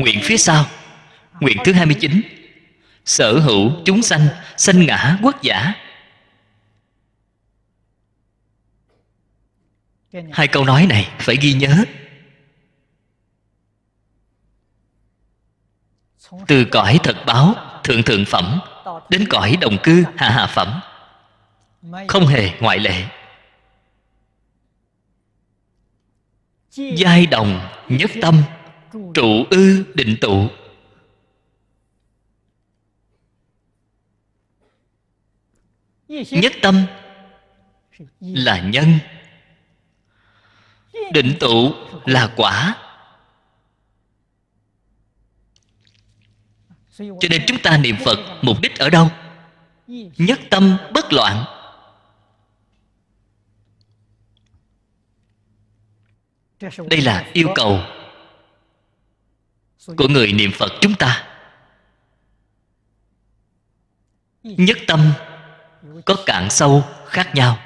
Nguyện phía sau Nguyện thứ 29 Sở hữu chúng sanh Sanh ngã quốc giả Hai câu nói này phải ghi nhớ Từ cõi thật báo Thượng thượng phẩm Đến cõi đồng cư hạ hạ phẩm Không hề ngoại lệ Giai đồng nhất tâm trụ ư định tụ nhất tâm là nhân định tụ là quả cho nên chúng ta niệm phật mục đích ở đâu nhất tâm bất loạn đây là yêu cầu của người niệm phật chúng ta nhất tâm có cạn sâu khác nhau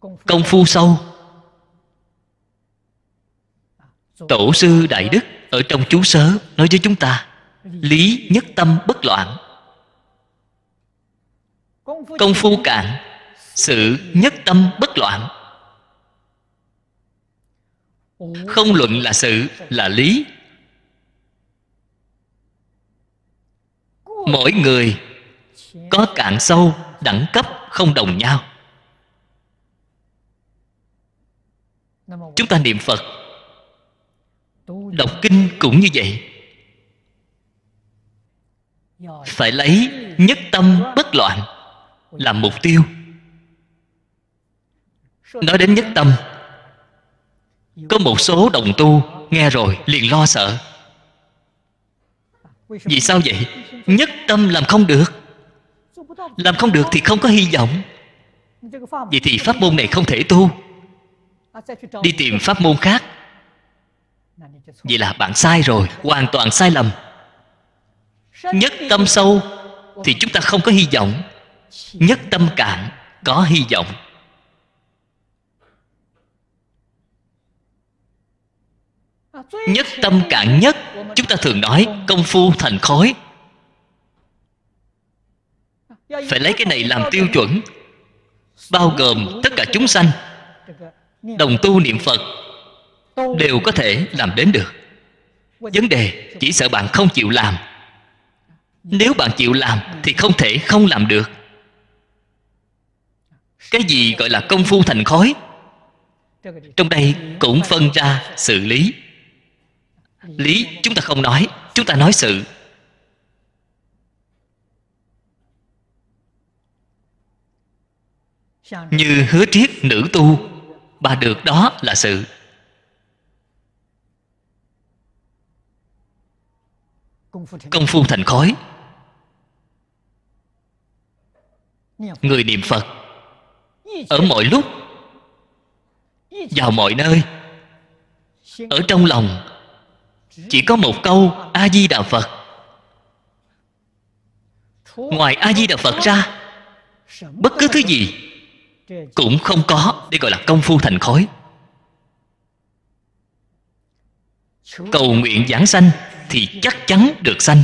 công phu sâu à, tổ sư đại đức ở trong chú sớ nói với chúng ta lý nhất tâm bất loạn công phu cạn sự nhất tâm bất loạn không luận là sự là lý mỗi người có cạn sâu đẳng cấp không đồng nhau chúng ta niệm phật đọc kinh cũng như vậy phải lấy nhất tâm bất loạn làm mục tiêu nói đến nhất tâm có một số đồng tu nghe rồi liền lo sợ vì sao vậy nhất tâm làm không được làm không được thì không có hy vọng vậy thì pháp môn này không thể tu đi tìm pháp môn khác vậy là bạn sai rồi hoàn toàn sai lầm nhất tâm sâu thì chúng ta không có hy vọng nhất tâm cạn có hy vọng nhất tâm cạn nhất chúng ta thường nói công phu thành khối phải lấy cái này làm tiêu chuẩn bao gồm tất cả chúng sanh đồng tu niệm phật đều có thể làm đến được vấn đề chỉ sợ bạn không chịu làm nếu bạn chịu làm thì không thể không làm được cái gì gọi là công phu thành khói trong đây cũng phân ra xử lý lý chúng ta không nói chúng ta nói sự như hứa triết nữ tu bà được đó là sự công phu thành khói người niệm phật ở mọi lúc vào mọi nơi ở trong lòng chỉ có một câu a di đà phật ngoài a di đà phật ra bất cứ thứ gì cũng không có để gọi là công phu thành khối cầu nguyện giảng sanh thì chắc chắn được sanh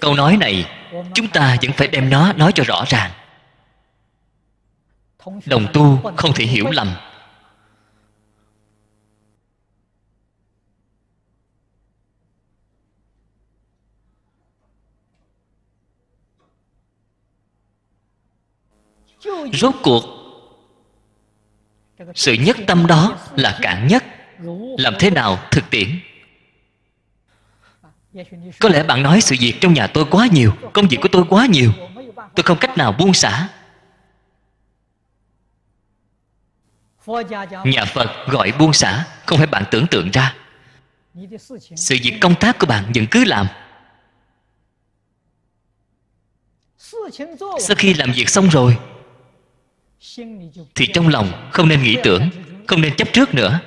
câu nói này chúng ta vẫn phải đem nó nói cho rõ ràng đồng tu không thể hiểu lầm rốt cuộc sự nhất tâm đó là cạn nhất làm thế nào thực tiễn có lẽ bạn nói sự việc trong nhà tôi quá nhiều công việc của tôi quá nhiều tôi không cách nào buông xả nhà phật gọi buông xả không phải bạn tưởng tượng ra sự việc công tác của bạn vẫn cứ làm sau khi làm việc xong rồi thì trong lòng không nên nghĩ tưởng không nên chấp trước nữa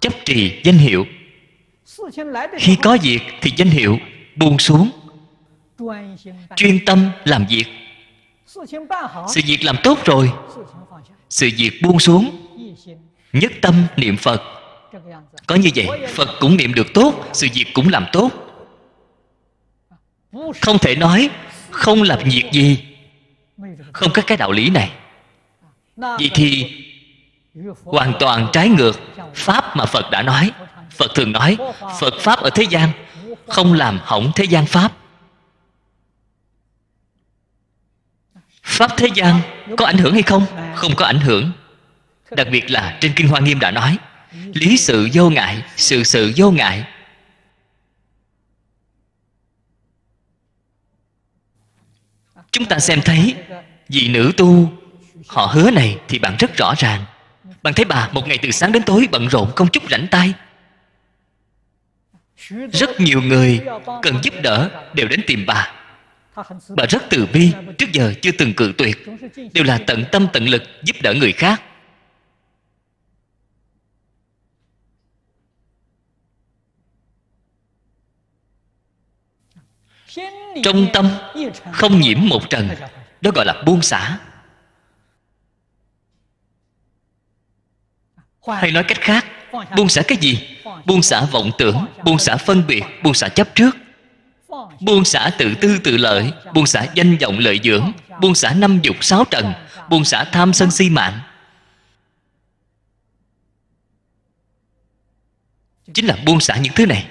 chấp trì danh hiệu khi có việc thì danh hiệu buông xuống chuyên tâm làm việc sự việc làm tốt rồi sự việc buông xuống nhất tâm niệm phật có như vậy phật cũng niệm được tốt sự việc cũng làm tốt không thể nói không làm việc gì không có cái đạo lý này vậy thì hoàn toàn trái ngược pháp mà phật đã nói phật thường nói phật pháp ở thế gian không làm hỏng thế gian pháp pháp thế gian có ảnh hưởng hay không không có ảnh hưởng đặc biệt là trên kinh hoa nghiêm đã nói lý sự vô ngại sự sự vô ngại chúng ta xem thấy vì nữ tu Họ hứa này thì bạn rất rõ ràng Bạn thấy bà một ngày từ sáng đến tối bận rộn không chút rảnh tay Rất nhiều người cần giúp đỡ đều đến tìm bà Bà rất từ bi, trước giờ chưa từng cự tuyệt Đều là tận tâm tận lực giúp đỡ người khác Trong tâm không nhiễm một trần đó gọi là buông xả hay nói cách khác buông xả cái gì buông xả vọng tưởng buông xả phân biệt buông xả chấp trước buông xả tự tư tự lợi buông xả danh vọng lợi dưỡng buông xả năm dục sáu trần buông xả tham sân si mạng chính là buông xả những thứ này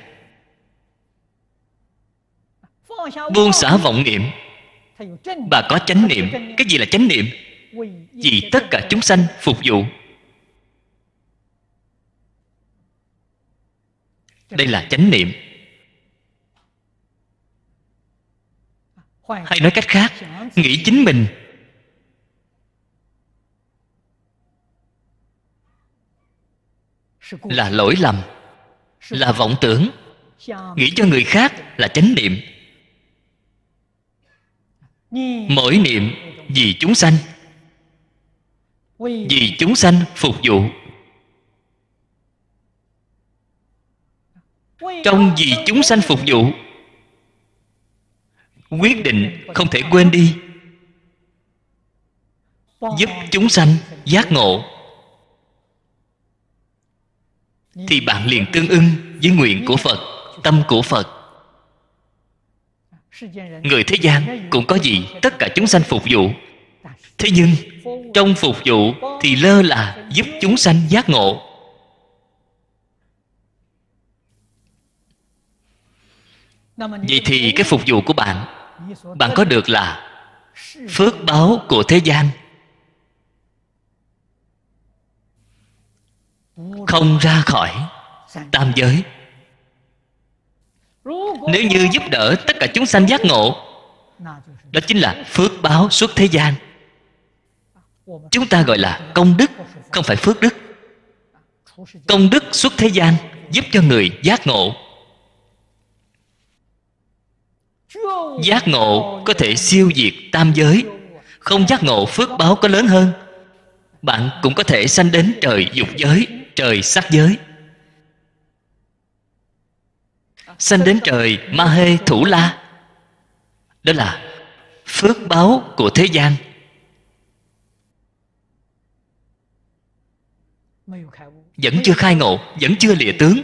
buông xả vọng niệm bà có chánh niệm cái gì là chánh niệm vì tất cả chúng sanh phục vụ đây là chánh niệm à, hay nói cách khác nghĩ chính mình là lỗi lầm là vọng tưởng nghĩ cho người khác là chánh niệm mỗi niệm vì chúng sanh vì chúng sanh phục vụ trong vì chúng sanh phục vụ quyết định không thể quên đi giúp chúng sanh giác ngộ thì bạn liền tương ưng với nguyện của phật tâm của phật người thế gian cũng có gì tất cả chúng sanh phục vụ thế nhưng trong phục vụ thì lơ là giúp chúng sanh giác ngộ vậy thì cái phục vụ của bạn bạn có được là phước báo của thế gian không ra khỏi tam giới nếu như giúp đỡ tất cả chúng sanh giác ngộ Đó chính là phước báo suốt thế gian Chúng ta gọi là công đức Không phải phước đức Công đức suốt thế gian Giúp cho người giác ngộ Giác ngộ có thể siêu diệt tam giới Không giác ngộ phước báo có lớn hơn Bạn cũng có thể sanh đến trời dục giới Trời sắc giới sanh đến trời ma hê thủ la đó là phước báo của thế gian vẫn chưa khai ngộ vẫn chưa lìa tướng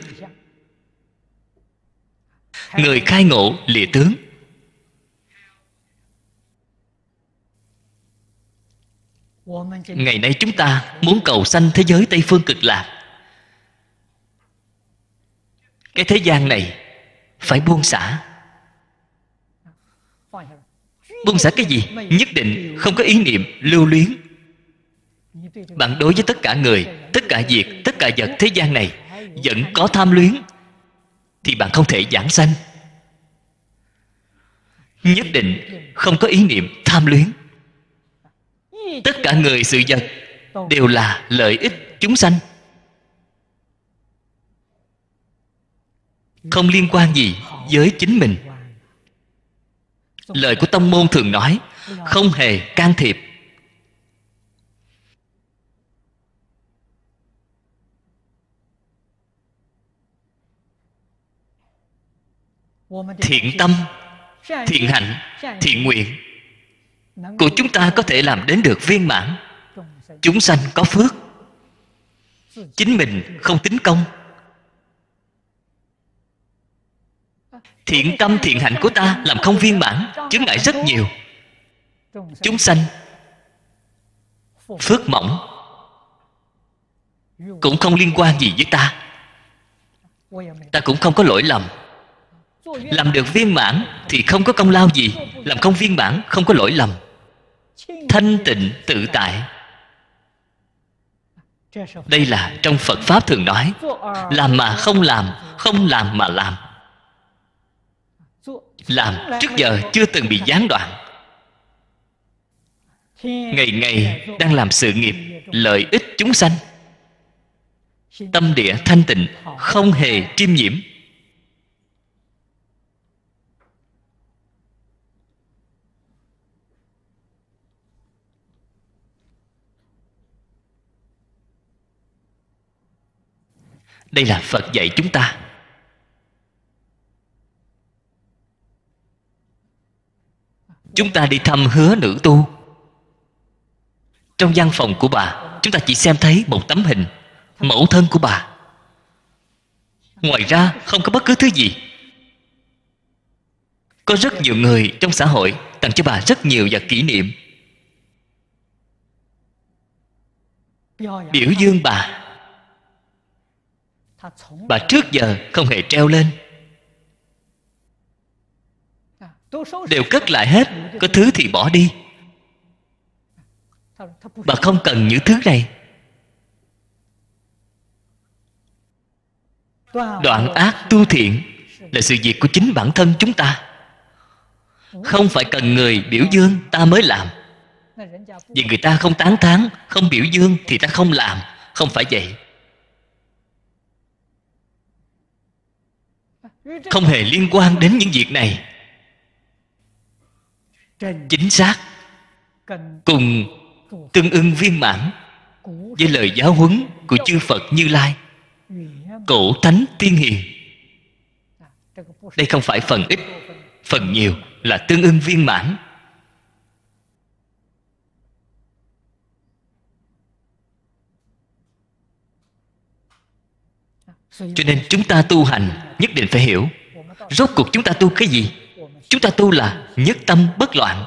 người khai ngộ lìa tướng ngày nay chúng ta muốn cầu sanh thế giới tây phương cực lạc cái thế gian này phải buông xả buông xả cái gì nhất định không có ý niệm lưu luyến bạn đối với tất cả người tất cả việc tất cả vật thế gian này vẫn có tham luyến thì bạn không thể giảng sanh nhất định không có ý niệm tham luyến tất cả người sự vật đều là lợi ích chúng sanh không liên quan gì với chính mình lời của tông môn thường nói không hề can thiệp thiện tâm thiện hạnh thiện nguyện của chúng ta có thể làm đến được viên mãn chúng sanh có phước chính mình không tính công thiện tâm thiện hạnh của ta làm không viên mãn chứng ngại rất nhiều chúng sanh phước mỏng cũng không liên quan gì với ta ta cũng không có lỗi lầm làm được viên mãn thì không có công lao gì làm không viên mãn không có lỗi lầm thanh tịnh tự tại đây là trong phật pháp thường nói làm mà không làm không làm mà làm làm trước giờ chưa từng bị gián đoạn ngày ngày đang làm sự nghiệp lợi ích chúng sanh tâm địa thanh tịnh không hề chiêm nhiễm đây là phật dạy chúng ta chúng ta đi thăm hứa nữ tu trong văn phòng của bà chúng ta chỉ xem thấy một tấm hình mẫu thân của bà ngoài ra không có bất cứ thứ gì có rất nhiều người trong xã hội tặng cho bà rất nhiều và kỷ niệm biểu dương bà bà trước giờ không hề treo lên đều cất lại hết có thứ thì bỏ đi bà không cần những thứ này đoạn ác tu thiện là sự việc của chính bản thân chúng ta không phải cần người biểu dương ta mới làm vì người ta không tán thán không biểu dương thì ta không làm không phải vậy không hề liên quan đến những việc này chính xác cùng tương ưng viên mãn với lời giáo huấn của chư phật như lai cổ thánh tiên hiền đây không phải phần ít phần nhiều là tương ưng viên mãn cho nên chúng ta tu hành nhất định phải hiểu rốt cuộc chúng ta tu cái gì Chúng ta tu là nhất tâm bất loạn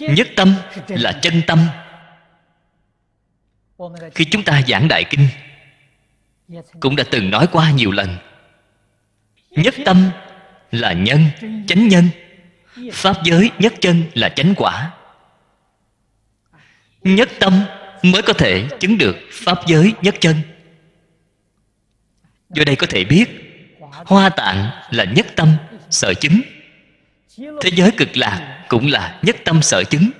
Nhất tâm là chân tâm Khi chúng ta giảng Đại Kinh Cũng đã từng nói qua nhiều lần Nhất tâm là nhân, chánh nhân Pháp giới nhất chân là chánh quả nhất tâm mới có thể chứng được pháp giới nhất chân do đây có thể biết hoa tạng là nhất tâm sở chứng thế giới cực lạc cũng là nhất tâm sở chứng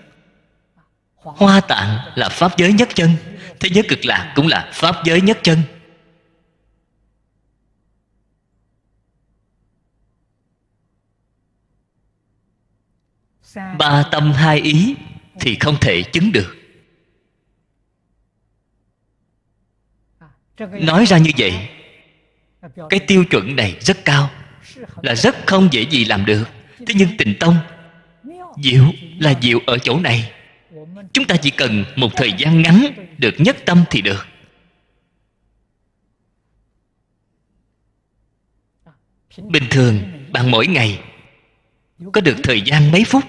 hoa tạng là pháp giới nhất chân thế giới cực lạc cũng là pháp giới nhất chân ba tâm hai ý thì không thể chứng được nói ra như vậy cái tiêu chuẩn này rất cao là rất không dễ gì làm được thế nhưng tình tông diệu là diệu ở chỗ này chúng ta chỉ cần một thời gian ngắn được nhất tâm thì được bình thường bạn mỗi ngày có được thời gian mấy phút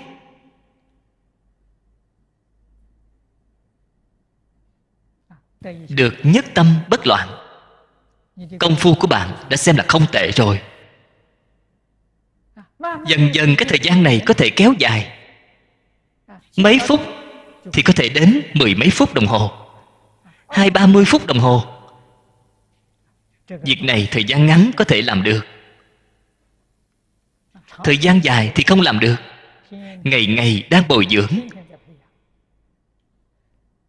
được nhất tâm bất loạn công phu của bạn đã xem là không tệ rồi dần dần cái thời gian này có thể kéo dài mấy phút thì có thể đến mười mấy phút đồng hồ hai ba mươi phút đồng hồ việc này thời gian ngắn có thể làm được thời gian dài thì không làm được ngày ngày đang bồi dưỡng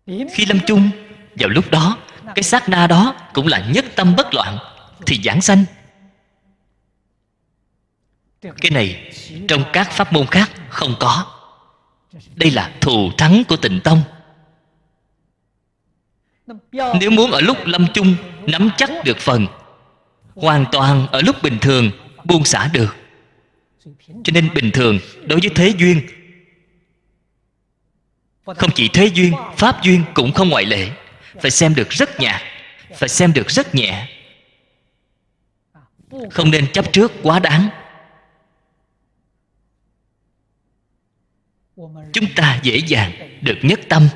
khi lâm chung vào lúc đó cái sát na đó cũng là nhất tâm bất loạn thì giảng sanh cái này trong các pháp môn khác không có đây là thù thắng của tịnh tông nếu muốn ở lúc lâm chung nắm chắc được phần hoàn toàn ở lúc bình thường buông xả được cho nên bình thường đối với thế duyên không chỉ thế duyên pháp duyên cũng không ngoại lệ phải xem được rất nhạt phải xem được rất nhẹ không nên chấp trước quá đáng chúng ta dễ dàng được nhất tâm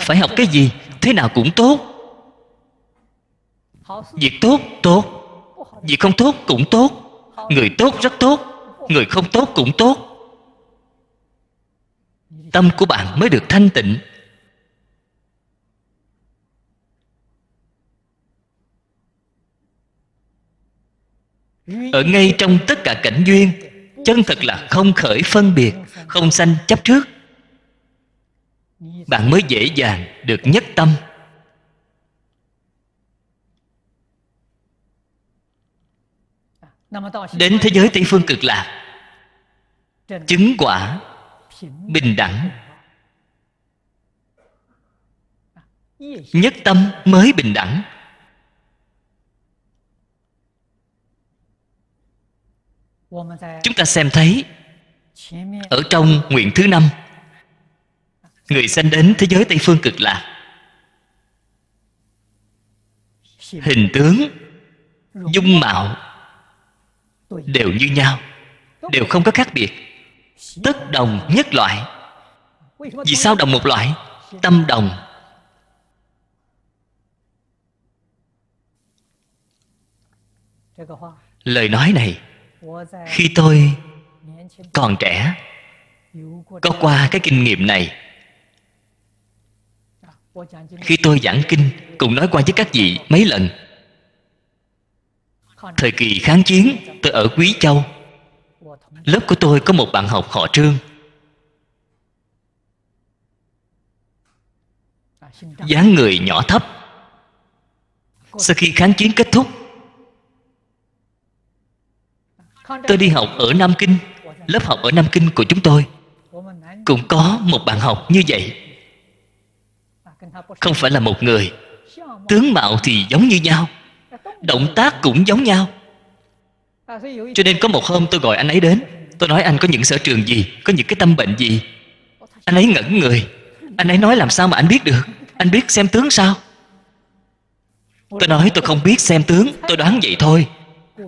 phải học cái gì thế nào cũng tốt việc tốt tốt việc không tốt cũng tốt người tốt rất tốt người không tốt cũng tốt tâm của bạn mới được thanh tịnh ở ngay trong tất cả cảnh duyên chân thật là không khởi phân biệt không sanh chấp trước bạn mới dễ dàng được nhất tâm đến thế giới tây phương cực lạc chứng quả bình đẳng nhất tâm mới bình đẳng chúng ta xem thấy ở trong nguyện thứ năm người sanh đến thế giới tây phương cực lạc hình tướng dung mạo đều như nhau đều không có khác biệt tất đồng nhất loại vì sao đồng một loại tâm đồng lời nói này khi tôi còn trẻ có qua cái kinh nghiệm này khi tôi giảng kinh cùng nói qua với các vị mấy lần thời kỳ kháng chiến tôi ở quý châu lớp của tôi có một bạn học họ trương dáng người nhỏ thấp sau khi kháng chiến kết thúc Tôi đi học ở Nam Kinh Lớp học ở Nam Kinh của chúng tôi Cũng có một bạn học như vậy Không phải là một người Tướng mạo thì giống như nhau Động tác cũng giống nhau Cho nên có một hôm tôi gọi anh ấy đến Tôi nói anh có những sở trường gì Có những cái tâm bệnh gì Anh ấy ngẩn người Anh ấy nói làm sao mà anh biết được Anh biết xem tướng sao Tôi nói tôi không biết xem tướng Tôi đoán vậy thôi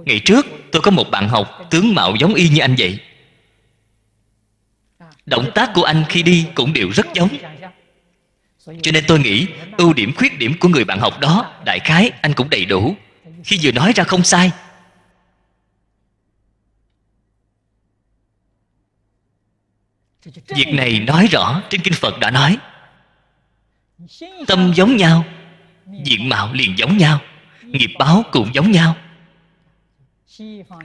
Ngày trước tôi có một bạn học Tướng mạo giống y như anh vậy Động tác của anh khi đi cũng đều rất giống Cho nên tôi nghĩ Ưu điểm khuyết điểm của người bạn học đó Đại khái anh cũng đầy đủ Khi vừa nói ra không sai Việc này nói rõ trên Kinh Phật đã nói Tâm giống nhau Diện mạo liền giống nhau Nghiệp báo cũng giống nhau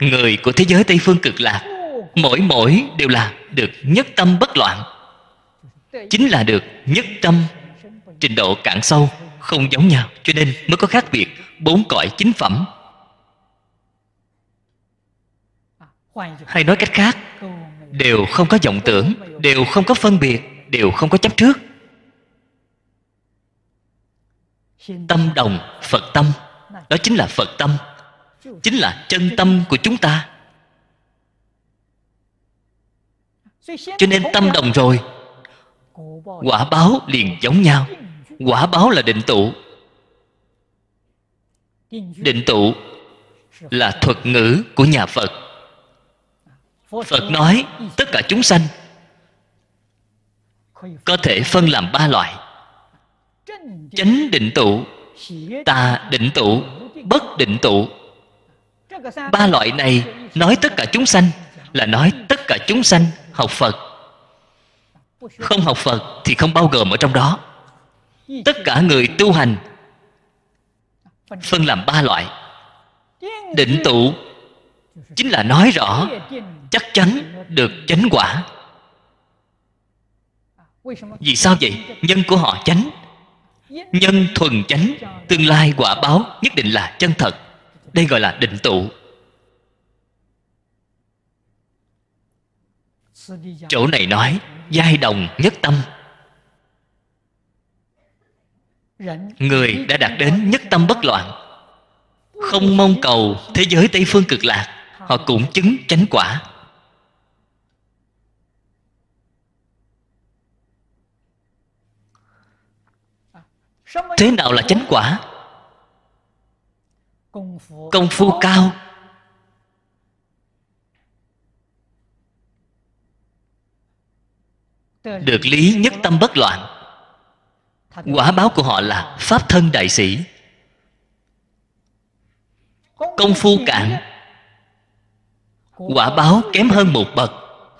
người của thế giới tây phương cực lạc mỗi mỗi đều là được nhất tâm bất loạn chính là được nhất tâm trình độ cạn sâu không giống nhau cho nên mới có khác biệt bốn cõi chính phẩm hay nói cách khác đều không có vọng tưởng đều không có phân biệt đều không có chấp trước tâm đồng phật tâm đó chính là phật tâm chính là chân tâm của chúng ta cho nên tâm đồng rồi quả báo liền giống nhau quả báo là định tụ định tụ là thuật ngữ của nhà phật phật nói tất cả chúng sanh có thể phân làm ba loại chánh định tụ tà định tụ bất định tụ ba loại này nói tất cả chúng sanh là nói tất cả chúng sanh học phật không học phật thì không bao gồm ở trong đó tất cả người tu hành phân làm ba loại định tụ chính là nói rõ chắc chắn được chánh quả vì sao vậy nhân của họ chánh nhân thuần chánh tương lai quả báo nhất định là chân thật đây gọi là định tụ chỗ này nói giai đồng nhất tâm người đã đạt đến nhất tâm bất loạn không mong cầu thế giới tây phương cực lạc họ cũng chứng chánh quả thế nào là chánh quả công phu cao được lý nhất tâm bất loạn quả báo của họ là pháp thân đại sĩ công phu cạn quả báo kém hơn một bậc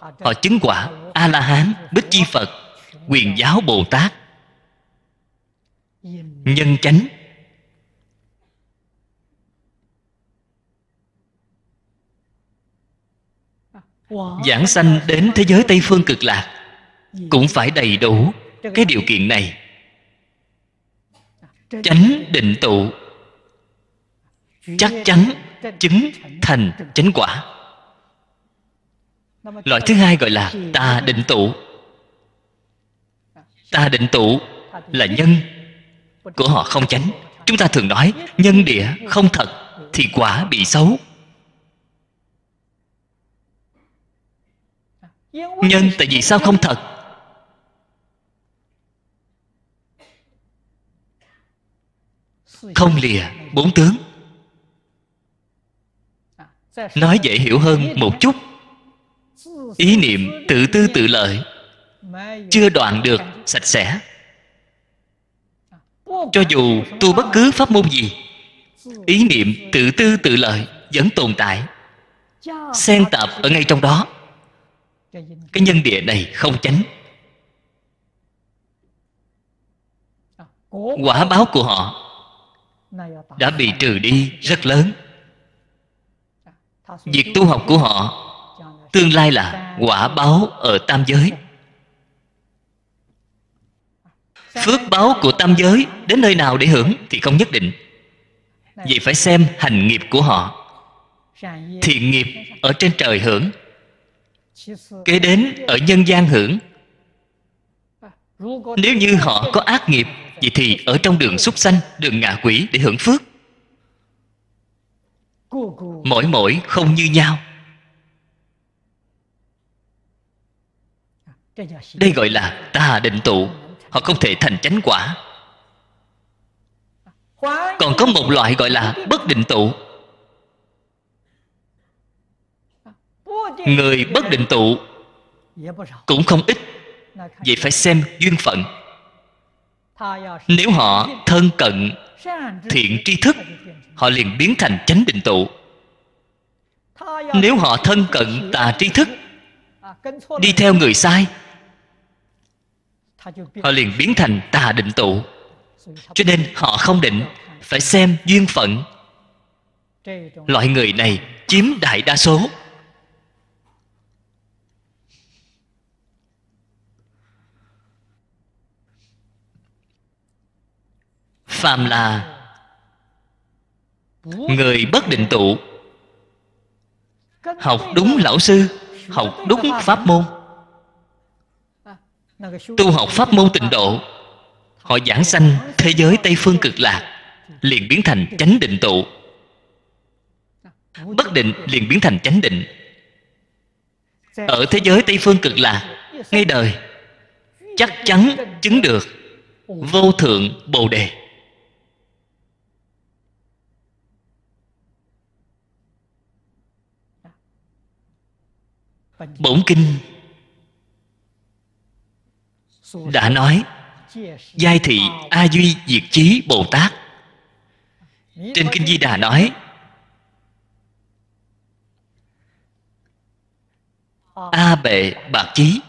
họ chứng quả a la hán bích chi phật quyền giáo bồ tát nhân chánh giảng sanh đến thế giới tây phương cực lạc cũng phải đầy đủ cái điều kiện này chánh định tụ chắc chắn chứng thành chánh quả loại thứ hai gọi là ta định tụ ta định tụ là nhân của họ không chánh chúng ta thường nói nhân địa không thật thì quả bị xấu nhân tại vì sao không thật không lìa bốn tướng nói dễ hiểu hơn một chút ý niệm tự tư tự lợi chưa đoạn được sạch sẽ cho dù tu bất cứ pháp môn gì ý niệm tự tư tự lợi vẫn tồn tại xen tạp ở ngay trong đó cái nhân địa này không chánh à, quả báo của họ đã bị trừ đi rất lớn à, việc tu học của họ tương lai là quả báo ở tam giới à, phước báo của tam giới đến nơi nào để hưởng thì không nhất định vậy phải xem hành nghiệp của họ thiện nghiệp ở trên trời hưởng kế đến ở nhân gian hưởng nếu như họ có ác nghiệp vậy thì ở trong đường súc sanh đường ngạ quỷ để hưởng phước mỗi mỗi không như nhau đây gọi là ta định tụ họ không thể thành chánh quả còn có một loại gọi là bất định tụ người bất định tụ cũng không ít vậy phải xem duyên phận nếu họ thân cận thiện tri thức họ liền biến thành chánh định tụ nếu họ thân cận tà tri thức đi theo người sai họ liền biến thành tà định tụ cho nên họ không định phải xem duyên phận loại người này chiếm đại đa số phàm là người bất định tụ học đúng lão sư học đúng pháp môn tu học pháp môn tịnh độ họ giảng sanh thế giới tây phương cực lạc liền biến thành chánh định tụ bất định liền biến thành chánh định ở thế giới tây phương cực lạc ngay đời chắc chắn chứng được vô thượng bồ đề bổn kinh đã nói giai thị a duy diệt chí bồ tát trên kinh di đà nói a bệ bạc chí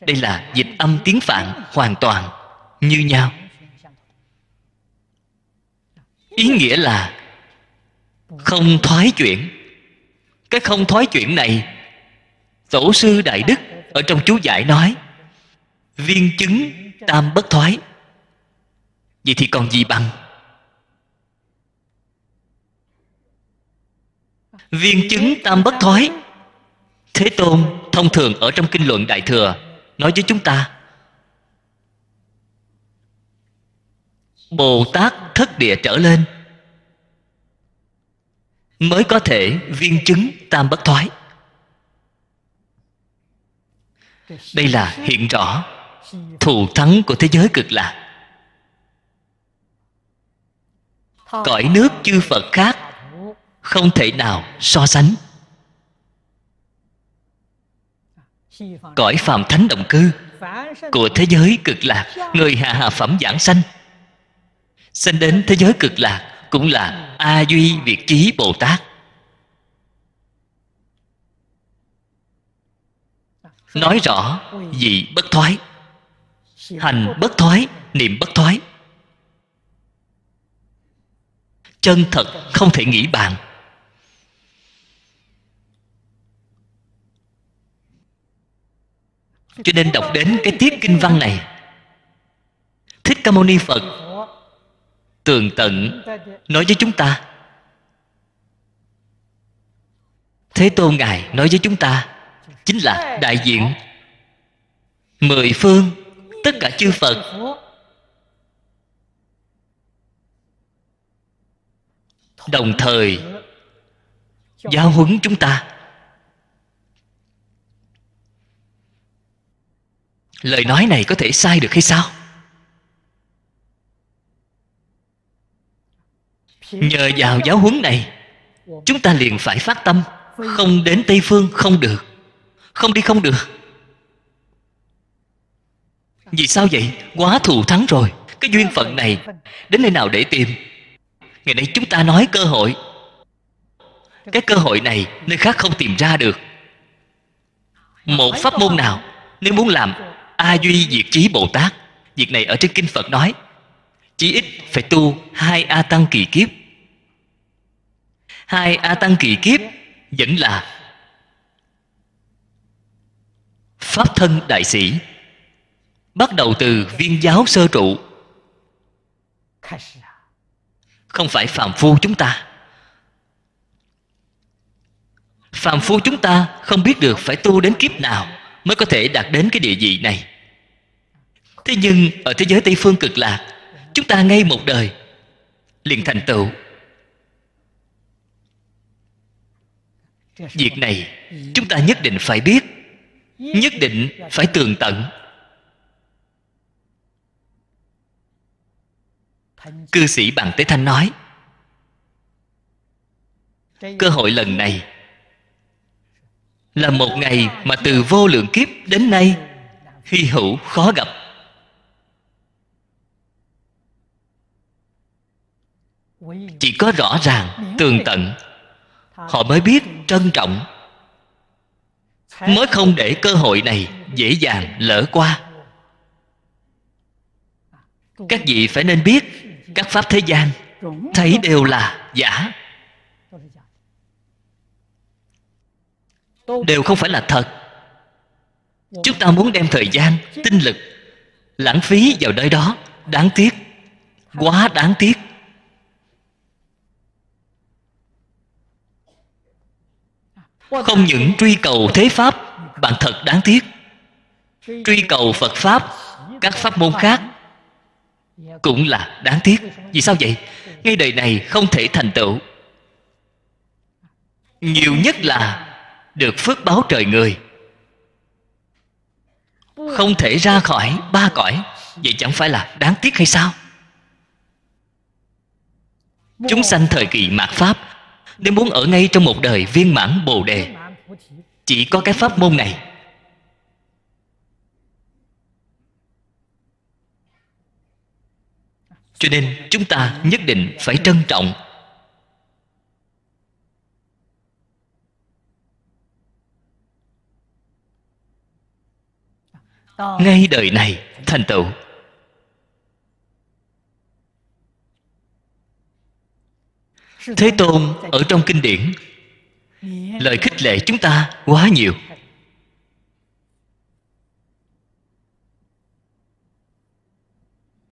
đây là dịch âm tiếng phạn hoàn toàn như nhau ý nghĩa là không thoái chuyển cái không thói chuyển này tổ sư đại đức ở trong chú giải nói viên chứng tam bất thoái vậy thì còn gì bằng viên chứng tam bất thoái thế tôn thông thường ở trong kinh luận đại thừa nói với chúng ta bồ tát thất địa trở lên mới có thể viên chứng tam bất thoái đây là hiện rõ thù thắng của thế giới cực lạc cõi nước chư phật khác không thể nào so sánh cõi phàm thánh động cư của thế giới cực lạc người hạ hạ phẩm giảng sanh sanh đến thế giới cực lạc cũng là a duy việt Chí bồ tát nói rõ gì bất thoái hành bất thoái niệm bất thoái chân thật không thể nghĩ bàn cho nên đọc đến cái tiết kinh văn này thích ca mâu ni phật tường tận nói với chúng ta thế tôn ngài nói với chúng ta chính là đại diện mười phương tất cả chư phật đồng thời giáo huấn chúng ta lời nói này có thể sai được hay sao nhờ vào giáo huấn này chúng ta liền phải phát tâm không đến tây phương không được không đi không được vì sao vậy quá thù thắng rồi cái duyên phận này đến nơi nào để tìm ngày nay chúng ta nói cơ hội cái cơ hội này nơi khác không tìm ra được một pháp môn nào nếu muốn làm a duy diệt chí bồ tát việc này ở trên kinh phật nói chỉ ít phải tu hai a tăng kỳ kiếp hai a tăng kỳ kiếp vẫn là pháp thân đại sĩ bắt đầu từ viên giáo sơ trụ không phải phàm phu chúng ta phàm phu chúng ta không biết được phải tu đến kiếp nào mới có thể đạt đến cái địa vị này thế nhưng ở thế giới tây phương cực lạc chúng ta ngay một đời liền thành tựu việc này chúng ta nhất định phải biết nhất định phải tường tận cư sĩ bằng tế thanh nói cơ hội lần này là một ngày mà từ vô lượng kiếp đến nay hy hữu khó gặp chỉ có rõ ràng tường tận họ mới biết trân trọng mới không để cơ hội này dễ dàng lỡ qua các vị phải nên biết các pháp thế gian thấy đều là giả đều không phải là thật chúng ta muốn đem thời gian tinh lực lãng phí vào nơi đó đáng tiếc quá đáng tiếc không những truy cầu thế pháp bạn thật đáng tiếc truy cầu phật pháp các pháp môn khác cũng là đáng tiếc vì sao vậy ngay đời này không thể thành tựu nhiều nhất là được phước báo trời người không thể ra khỏi ba cõi vậy chẳng phải là đáng tiếc hay sao chúng sanh thời kỳ mạt pháp nếu muốn ở ngay trong một đời viên mãn bồ đề chỉ có cái pháp môn này cho nên chúng ta nhất định phải trân trọng ngay đời này thành tựu thế tôn ở trong kinh điển lời khích lệ chúng ta quá nhiều